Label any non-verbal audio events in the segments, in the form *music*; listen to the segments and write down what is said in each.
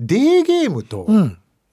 デーゲームと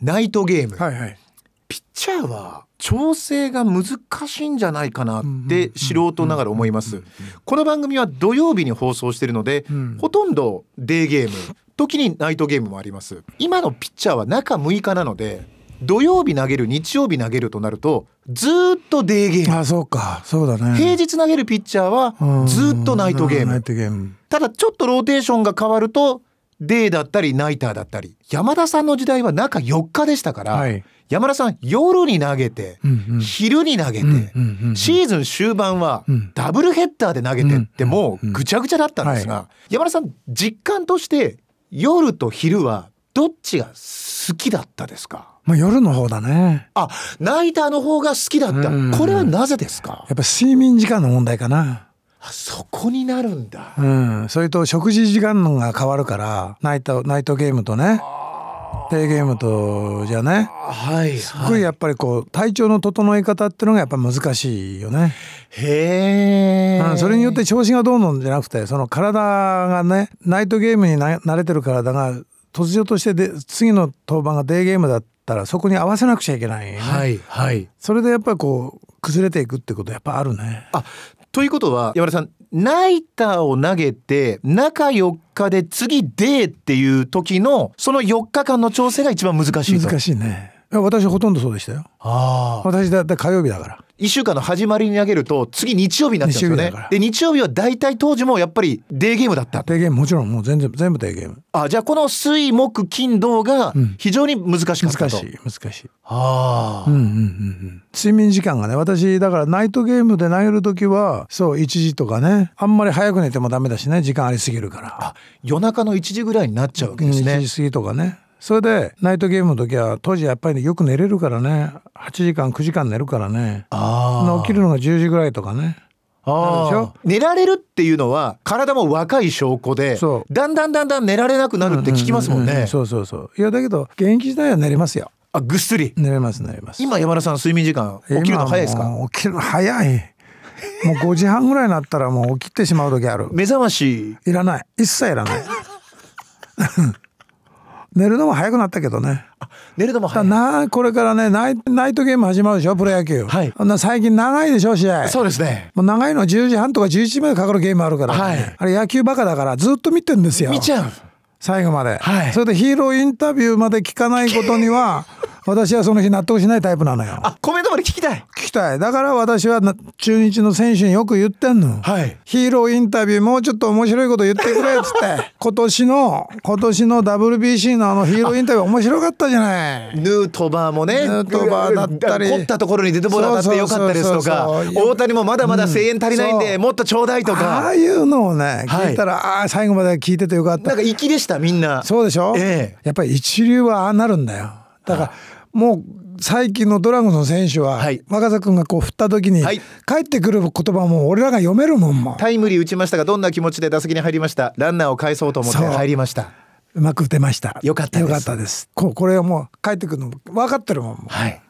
ナイトゲーム、はいはい、ピッチャーは調整が難しいんじゃないかなって素人ながら思いますこの番組は土曜日に放送しているので、うん、ほとんどデーゲーム時にナイトゲームもあります今のピッチャーは中6日なので土曜日投げる日曜日投げるとなるとずっとデーゲームあそうかそうだね平日投げるピッチャーはずっとナイトゲームただちょっとローテーションが変わるとデーだったりナイターだったり山田さんの時代は中4日でしたから、はい、山田さん夜に投げて、うんうん、昼に投げて、うんうん、シーズン終盤はダブルヘッダーで投げてってもうぐちゃぐちゃだったんですが、はい、山田さん実感として夜と昼はどっちが好きだったですかまあ夜の方だね。あ、ナイターの方が好きだった。これはなぜですかやっぱ睡眠時間の問題かな。そこになるんだ、うん、それと食事時間が変わるからナイトナイトゲームとねデーゲームとじゃね、はい、すごいやっぱりこう体調の整え方っていうのがやっぱ難しいよね。へえ、うん、それによって調子がどうのじゃなくてその体がねナイトゲームに慣れてる体が突如としてで次の登板がデーゲームだったらそこに合わせなくちゃいけない、ね、はいはい、それでやっぱりこう崩れていくってことやっぱあるね。あということは山田さんナイターを投げて中4日で次でっていう時のその4日間の調整が一番難しい難しいね私ほとんどそうでしたよああ私だって火曜日だから1週間の始まりに投げると次日曜日になっちゃうんですよねで日曜日は大体当時もやっぱりデーゲームだったデーゲームもちろんもう全然全部デーゲームあじゃあこの水木金土が非常に難しかったと、うん、難しい難しいああうんうんうんうん睡眠時間がね私だからナイトゲームで投げる時はそう1時とかねあんまり早く寝てもダメだしね時間ありすぎるからあ夜中の1時ぐらいになっちゃうわけですね、うん、1時過ぎとかねそれでナイトゲームの時は当時やっぱり、ね、よく寝れるからね8時間9時間寝るからね起きるのが10時ぐらいとかね。あ寝られるっていうのは体も若い証拠でだんだんだんだん寝られなくなるって聞きますもんね。そうそうそういやだけど現役時代は寝れますよ。あぐっすり寝れます寝れます。今山田さん睡眠時間起きるの早いですか？起きるの早い。もう5時半ぐらいになったらもう起きてしまう時ある。目覚ましいらない一切いらない。*laughs* 寝るのも早くなったけどね。寝るのも早い。なこれからねナイナイトゲーム始まるでしょプロ野球。はい。最近長いでしょ試合。そうですね。もう長いの十10時半とか11時までかかるゲームあるから、ね、はい。あれ野球バカだからずっと見てんですよ。見ちゃう。最後まで。はい。それでヒーローインタビューまで聞かないことには。私はその日納得しないタイプなのよあコメントまで聞きたい聞きたいだから私は中日の選手によく言ってんの、はい、ヒーローインタビューもうちょっと面白いこと言ってくれっつって *laughs* 今年の今年の WBC のあのヒーローインタビュー面白かったじゃないヌートバーもねヌートバーだったり凝ったところに出てもらってよかったですとか大谷もまだまだ声援足りないんで、うん、もっとちょうだいとかああいうのをね聞いたら、はい、ああ最後まで聞いててよかったなんか粋でしたみんなそうでしょ、ええ、やっぱり一流はああなるんだよだから、もう最近のドラゴンズの選手は、はい、若狭君がこう振った時に、はい、帰ってくる言葉も俺らが読めるもんもタイムリー打ちましたがどんな気持ちで打席に入りましたランナーを返そうと思って入りましたうまく打てましたよかったですよかったですここれはもう帰ってくるの分かってるもんもはい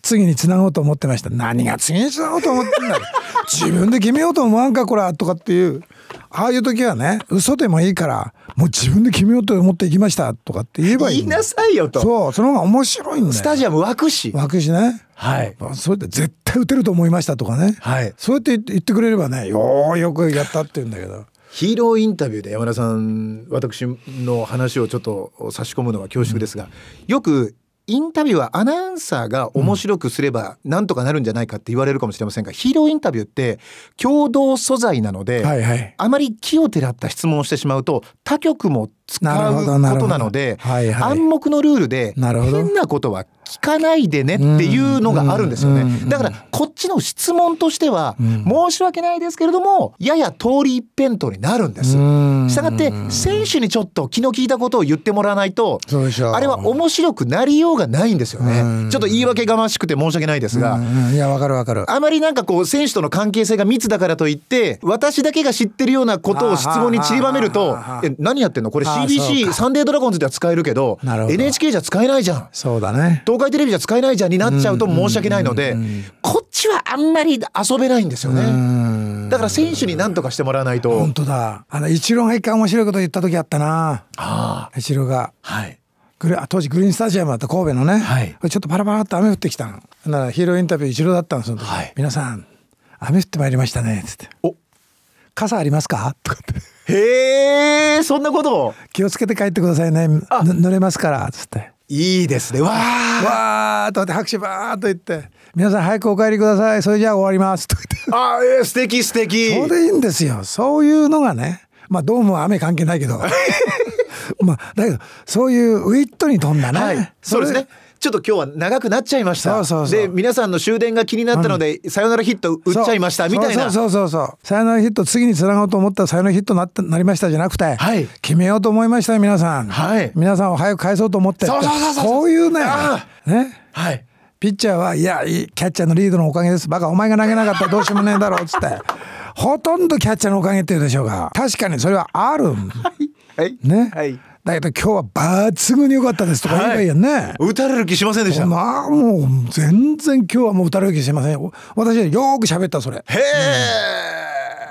次につなごうと思ってました何が次につなごうと思ってんだ *laughs* 自分で決めようと思わんかこれとかっていうああいう時はね嘘でもいいからもう自分で決めようと思って行きましたとかって言えばいい。言いなさいよと。そう、その方が面白いんだスタジアム湧くし。湧くしね。はい。そうやって絶対打てると思いましたとかね。はい。そうやって言ってくれればね、よよくやったって言うんだけど。ヒーローインタビューで山田さん私の話をちょっと差し込むのは恐縮ですが、よくインタビューはアナウンサーが面白くすればなんとかなるんじゃないかって言われるかもしれませんが、うん、ヒーローインタビューって共同素材なので、はいはい、あまり気をてらった質問をしてしまうと他局も使うことなので、はいはい、暗黙のルールで変なことは聞かないでねっていうのがあるんですよね。だからこっちの質問としては、申し訳ないですけれども、やや通り一辺倒になるんです。したがって選手にちょっと気の利いたことを言ってもらわないと、あれは面白くなりようがないんですよね。ちょっと言い訳がましくて申し訳ないですが、いやわかるわかる。あまりなんかこう選手との関係性が密だからといって、私だけが知ってるようなことを質問に散りばめると、え何やってんの？これ CBC サンデードラゴンズでは使えるけど、NHK じゃ使えないじゃん。そうだね。と東海テレビじゃ使えないじゃんになっちゃうと申し訳ないので、こっちはあんまり遊べないんですよね。だから選手に何とかしてもらわないと。本当だ。あの一郎が一回面白いこと言った時あったな。ああ。一郎が。はい。当時グリーンスタジアムだった神戸のね、はい、ちょっとパラパラっと雨降ってきたのならヒーローインタビュー一郎だったんですよ、はい、皆さん雨降ってまいりましたね」っつって「お傘ありますか?」とかって「へえそんなこと気をつけて帰ってくださいね濡れますから」っつっていいですねわーわーとて拍手ばーっと言って皆さん早くお帰りくださいそれじゃあ終わりますと言ってあー、えー、素敵素敵それでいいんですよそういうのがねまあドームは雨関係ないけど *laughs* まあだけどそういうウィットに飛んだね、はい、そうですねちょっと今日は長くなっちゃいましたで皆さんの終電が気になったので、さよならヒット打っちゃいましたみたいなそうそうそうサヨナラヒット次に繋なごうと思ったらさよならヒットなって、なりましたじゃなくて、はい、決めようと思いました皆さん、はい、皆さんを早く返そうと思ってそそそそうううう。こういうねね、はい、ピッチャーは「いやキャッチャーのリードのおかげですバカお前が投げなかったらどうしようもねえだろ」う、つって *laughs* ほとんどキャッチャーのおかげっていうでしょうが確かにそれはある。はい、ね、はいだけど今日は抜群に良かったですとか言えばいいよね、はい、打たれる気しませんでしたまあもう全然今日はもう打たれる気しません私はよく喋ったそれへえ、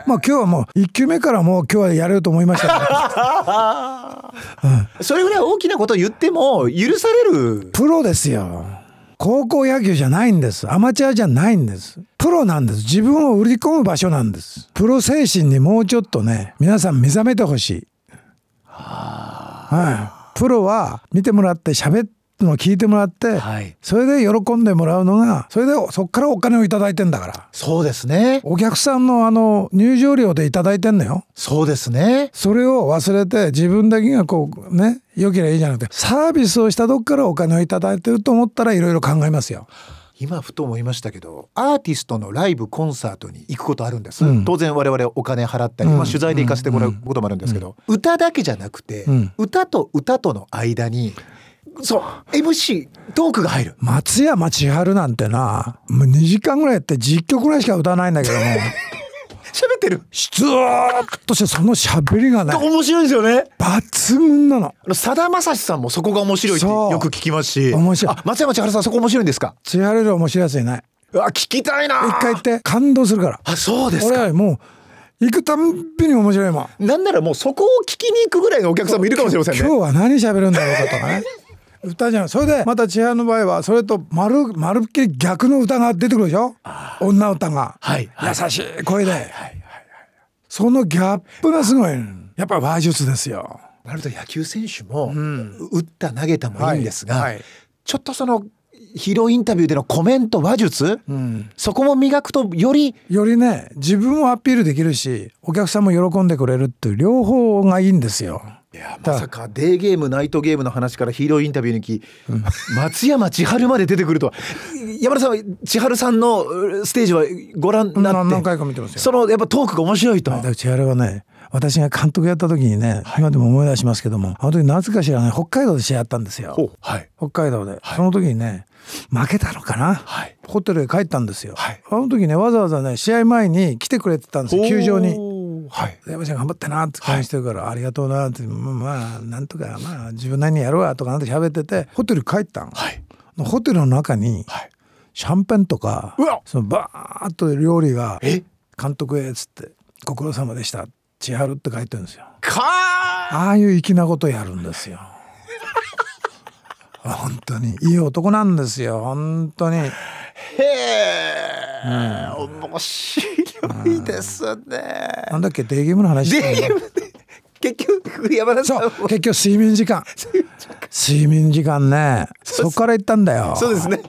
うん、まあ今日はもう1球目からもう今日はやれると思いました、ね *laughs* うん、それぐらい大きなこと言っても許されるプロですよ高校野球じゃないんですアマチュアじゃないんですプロなんです自分を売り込む場所なんですプロ精神にもうちょっとね皆さん目覚めてほしいはあはい、プロは見てもらって喋っての聞いてもらって、はい、それで喜んでもらうのがそれでそこからお金を頂いてんだからそうですねお客さんのあの入場料で頂いてんのよそうですねそれを忘れて自分だけがこうね良ければいいじゃなくてサービスをしたとこからお金を頂いてると思ったらいろいろ考えますよ今ふと思いましたけどアーティストのライブコンサートに行くことあるんです、うん、当然我々お金払ったり、うん、まあ、取材で行かせてもらうこともあるんですけど、うん、歌だけじゃなくて、歌と歌との間にそう MC トークが入る松山千春なんてなもう2時間ぐらいやって10曲ぐらいしか歌わないんだけども *laughs* 喋ってるしつーっとしてその喋りがね面白いですよね抜群なのさだまさしさんもそこが面白いってよく聞きますし面白い松山千春さんそこ面白いんですか千春より面白いやついないうわ聞きたいな一回言って感動するからあそうですか俺もう行くたんびに面白いもんなんならもうそこを聞きに行くぐらいのお客さんもいるかもしれませんね今日は何喋るんだろうかとかね歌じゃないそれでまた千早の場合はそれと丸まるっきり逆の歌が出てくるでしょ女歌が、はい、優しい声で、はいはいはい、そのギャップがすごいやっぱ話術ですよ。なると野球選手も、うん、打った投げたもいいんですが、ちょっとそのヒーローインタビューでのコメント話術、うん、そこも磨くとよりよりね自分をアピールできるしお客さんも喜んでくれるっていう両方がいいんですよ。いやまさかデーゲームナイトゲームの話からヒーローインタビューにき、うん、松山千春まで出てくるとは山田さんは千春さんのステージはご覧になって何回か見てますよそのやっぱトークが面白いと千春はね私が監督やった時にね、はい、今でも思い出しますけどもあの時なぜかしらね北海道で試合やったんですよ、はい、北海道で、はい、その時にね負けたのかな、ホテルへ帰ったんですよ、あの時ねわざわざね試合前に来てくれてたんですよ球場に。はい、山ちゃん頑張ってなって感じしてるから、はい、ありがとうなってまあなんとかまあ自分なりにやるわとかなんて喋っててホテル帰ったん、はい、ホテルの中に、シャンペンとかそのバーッと料理が「監督へ」っつって「ご苦労様でした」「千春」って書いてるんですよ。ああいう粋なことやるんですよ。*laughs* 本当にいい男なんですよ本当に。へえ。うん、面白いですね。なんだっけデーゲームの話デゲーム結局山田さんそう結局睡眠時間睡眠時間ねそこから行ったんだよそうですね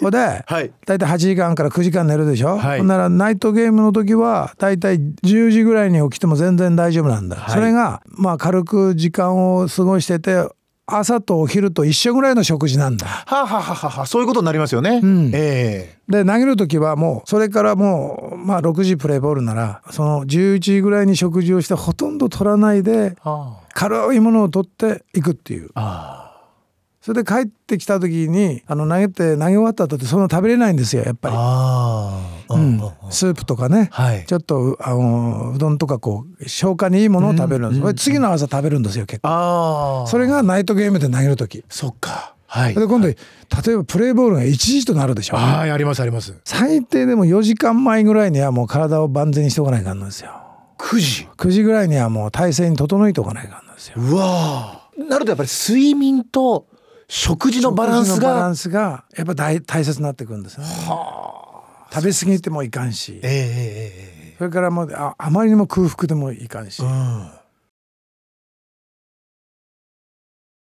ほで、はい、大体8時間から9時間寝るでしょ、はい、ほんならナイトゲームの時は大体10時ぐらいに起きても全然大丈夫なんだ、はい、それがまあ軽く時間を過ごしてて朝とお昼と一緒ぐらいの食事なんだ。はあ、ははははあ、そういうことになりますよね。うん、ええー、で投げる時はもうそれからもうまあ6時プレーボールならその11時ぐらいに食事をしてほとんど取らないで軽いものを取っていくっていう。それで帰ってきた時にあの投げて投げ終わった後ってそんな食べれないんですよやっぱり。スープとかね、はい、ちょっとあのうどんとかこう消化にいいものを食べるんです、これ次の朝食べるんですよ結構それがナイトゲームで投げる時そっかはい、で今度、例えばプレーボールが1時となるでしょはいありますあります最低でも4時間前ぐらいにはもう体を万全にしておかないかんなんですよ9時9時ぐらいにはもう体勢に整えておかないかんなんですようわなるとやっぱり睡眠と食事のバランスがバランスがやっぱ大大切になってくるんですねはあ食べ過ぎてもいかんし、えー、それからもうああまりにも空腹でもいかんし、うん、